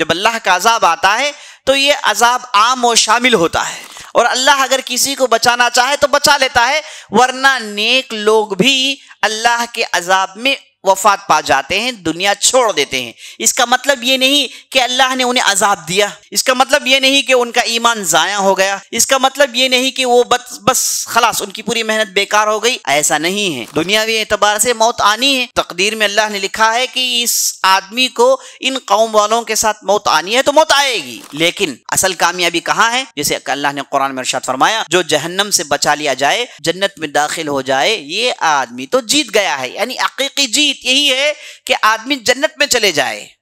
जब अल्लाह का अजाब आता है तो ये अजाब आम और शामिल होता है और अल्लाह अगर किसी को बचाना चाहे तो बचा लेता है वरना नेक लोग भी अल्लाह के अजाब में वफात पा जाते हैं दुनिया छोड़ देते हैं इसका मतलब ये नहीं कि अल्लाह ने उन्हें अजाब दिया इसका मतलब ये नहीं कि उनका ईमान ज़ाया हो गया इसका मतलब ये नहीं कि वो बस बस खलास उनकी पूरी मेहनत बेकार हो गई ऐसा नहीं है दुनियावी एतबार से मौत आनी है तकदीर में अल्लाह ने लिखा है कि इस आदमी को इन कौम वालों के साथ मौत आनी है तो मौत आएगी लेकिन असल कामयाबी कहाँ है जैसे अल्लाह ने कुरान में इर्शाद फरमाया जो जहन्नम से बचा लिया जाए जन्नत में दाखिल हो जाए ये आदमी तो जीत गया है यानी अकी जीत यही है कि आदमी जन्नत में चले जाए